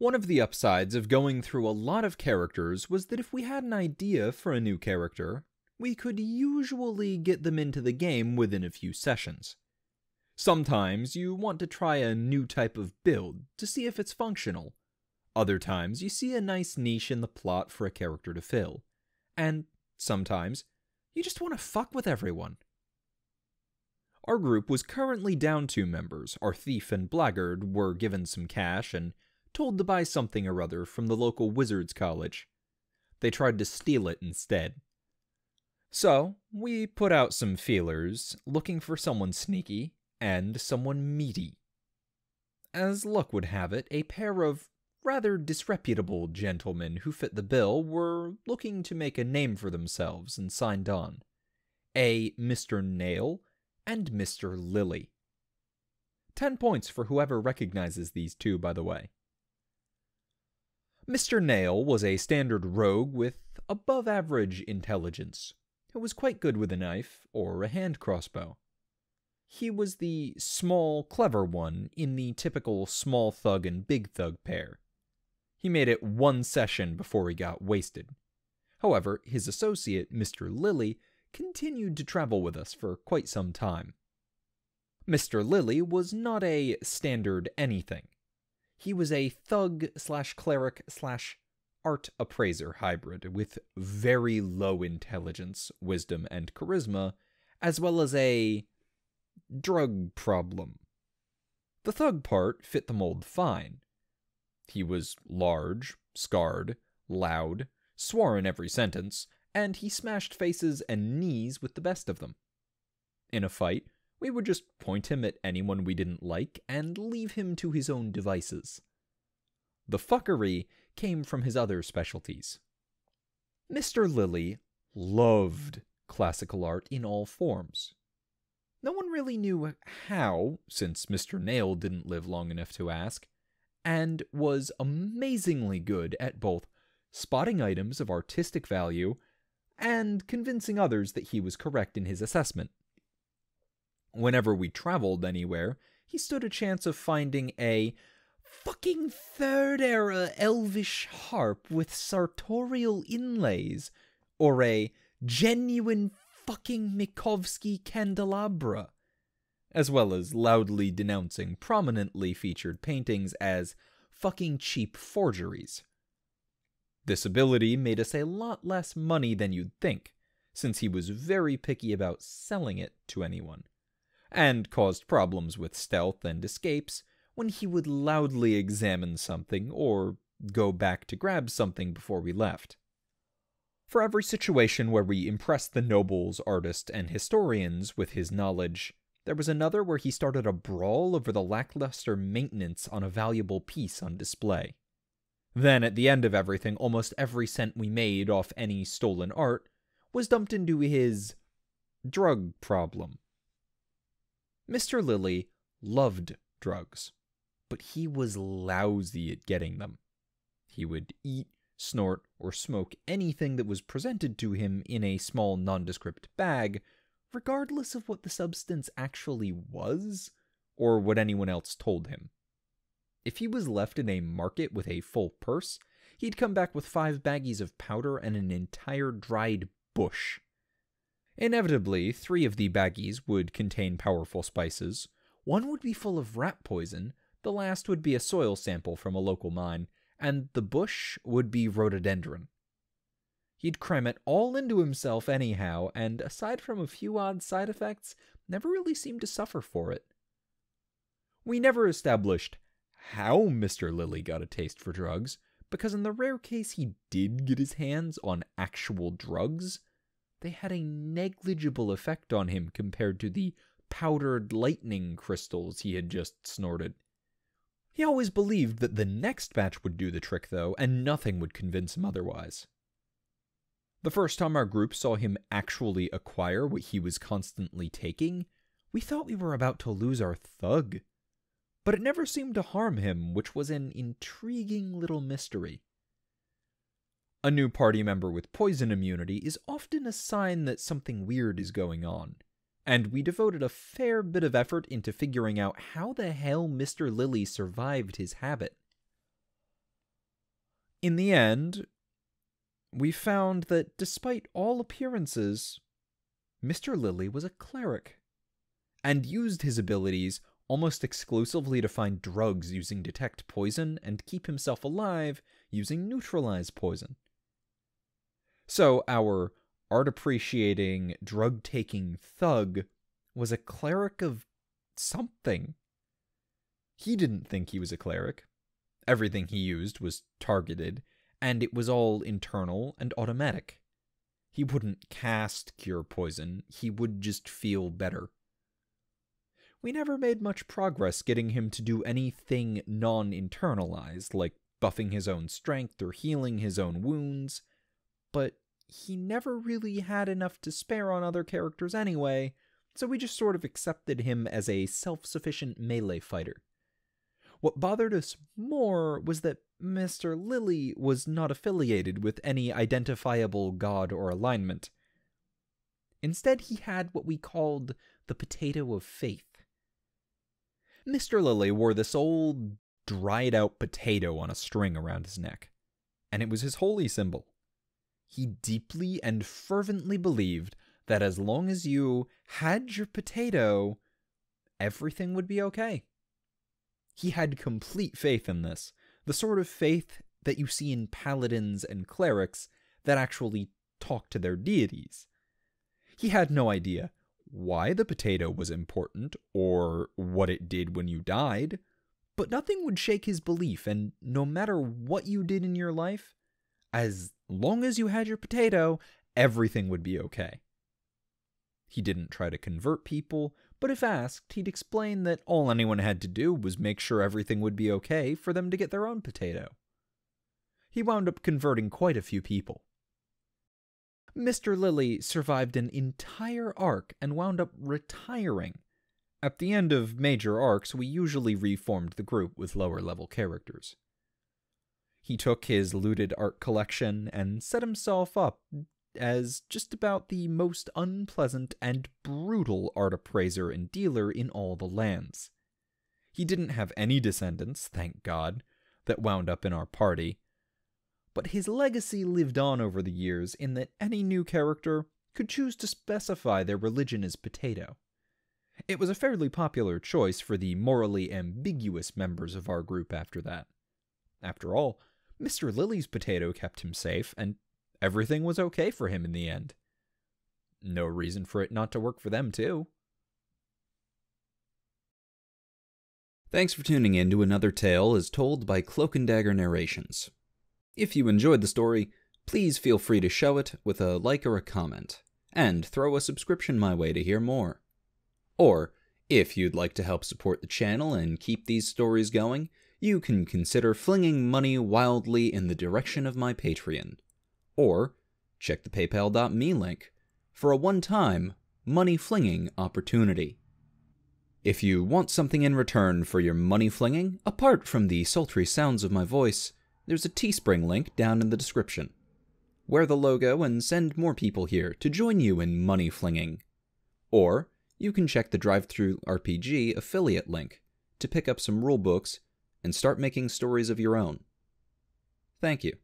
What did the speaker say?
One of the upsides of going through a lot of characters was that if we had an idea for a new character, we could usually get them into the game within a few sessions. Sometimes you want to try a new type of build to see if it's functional. Other times you see a nice niche in the plot for a character to fill. And sometimes you just want to fuck with everyone. Our group was currently down two members. Our thief and blackguard were given some cash and told to buy something or other from the local wizards college. They tried to steal it instead. So, we put out some feelers, looking for someone sneaky and someone meaty. As luck would have it, a pair of rather disreputable gentlemen who fit the bill were looking to make a name for themselves and signed on a Mr. Nail and Mr. Lilly. Ten points for whoever recognizes these two, by the way. Mr. Nail was a standard rogue with above average intelligence, who was quite good with a knife or a hand crossbow. He was the small, clever one in the typical small thug and big thug pair. He made it one session before he got wasted. However, his associate, Mr. Lilly, continued to travel with us for quite some time. Mr. Lilly was not a standard anything. He was a thug slash cleric slash art appraiser hybrid with very low intelligence, wisdom, and charisma, as well as a drug problem. The thug part fit the mold fine. He was large, scarred, loud, swore in every sentence, and he smashed faces and knees with the best of them. In a fight, we would just point him at anyone we didn't like and leave him to his own devices. The fuckery came from his other specialties. Mr. Lilly loved classical art in all forms. No one really knew how, since Mr. Nail didn't live long enough to ask, and was amazingly good at both spotting items of artistic value and convincing others that he was correct in his assessment. Whenever we traveled anywhere, he stood a chance of finding a fucking third era elvish harp with sartorial inlays, or a genuine fucking Mikovsky candelabra, as well as loudly denouncing prominently featured paintings as fucking cheap forgeries. This ability made us a lot less money than you'd think, since he was very picky about selling it to anyone and caused problems with stealth and escapes when he would loudly examine something or go back to grab something before we left. For every situation where we impressed the nobles, artists, and historians with his knowledge, there was another where he started a brawl over the lackluster maintenance on a valuable piece on display. Then, at the end of everything, almost every cent we made off any stolen art was dumped into his drug problem. Mr. Lilly loved drugs, but he was lousy at getting them. He would eat, snort, or smoke anything that was presented to him in a small nondescript bag, regardless of what the substance actually was or what anyone else told him. If he was left in a market with a full purse, he'd come back with five baggies of powder and an entire dried bush Inevitably, three of the baggies would contain powerful spices. One would be full of rat poison, the last would be a soil sample from a local mine, and the bush would be rhododendron. He'd cram it all into himself anyhow, and aside from a few odd side effects, never really seemed to suffer for it. We never established how Mr. Lilly got a taste for drugs, because in the rare case he did get his hands on actual drugs, they had a negligible effect on him compared to the powdered lightning crystals he had just snorted. He always believed that the next batch would do the trick, though, and nothing would convince him otherwise. The first time our group saw him actually acquire what he was constantly taking, we thought we were about to lose our thug. But it never seemed to harm him, which was an intriguing little mystery. A new party member with poison immunity is often a sign that something weird is going on, and we devoted a fair bit of effort into figuring out how the hell Mr. Lilly survived his habit. In the end, we found that despite all appearances, Mr. Lilly was a cleric and used his abilities almost exclusively to find drugs using detect poison and keep himself alive using neutralize poison. So, our art appreciating, drug taking thug was a cleric of something. He didn't think he was a cleric. Everything he used was targeted, and it was all internal and automatic. He wouldn't cast Cure Poison, he would just feel better. We never made much progress getting him to do anything non internalized, like buffing his own strength or healing his own wounds but he never really had enough to spare on other characters anyway, so we just sort of accepted him as a self sufficient melee fighter. What bothered us more was that Mr. Lilly was not affiliated with any identifiable god or alignment. Instead, he had what we called the potato of faith. Mr. Lilly wore this old, dried out potato on a string around his neck, and it was his holy symbol he deeply and fervently believed that as long as you had your potato, everything would be okay. He had complete faith in this, the sort of faith that you see in paladins and clerics that actually talk to their deities. He had no idea why the potato was important or what it did when you died, but nothing would shake his belief, and no matter what you did in your life, as long as you had your potato, everything would be okay. He didn't try to convert people, but if asked, he'd explain that all anyone had to do was make sure everything would be okay for them to get their own potato. He wound up converting quite a few people. Mr. Lilly survived an entire arc and wound up retiring. At the end of major arcs, we usually reformed the group with lower level characters. He took his looted art collection and set himself up as just about the most unpleasant and brutal art appraiser and dealer in all the lands. He didn't have any descendants, thank God, that wound up in our party. But his legacy lived on over the years in that any new character could choose to specify their religion as potato. It was a fairly popular choice for the morally ambiguous members of our group after that. After all, Mr. Lilly's potato kept him safe, and everything was okay for him in the end. No reason for it not to work for them, too. Thanks for tuning in to another tale as told by Cloak and Dagger Narrations. If you enjoyed the story, please feel free to show it with a like or a comment, and throw a subscription my way to hear more. Or, if you'd like to help support the channel and keep these stories going, you can consider flinging money wildly in the direction of my Patreon. Or check the paypal.me link for a one time, money flinging opportunity. If you want something in return for your money flinging, apart from the sultry sounds of my voice, there's a Teespring link down in the description. Wear the logo and send more people here to join you in money flinging. Or you can check the Drive Through RPG affiliate link to pick up some rulebooks and start making stories of your own. Thank you.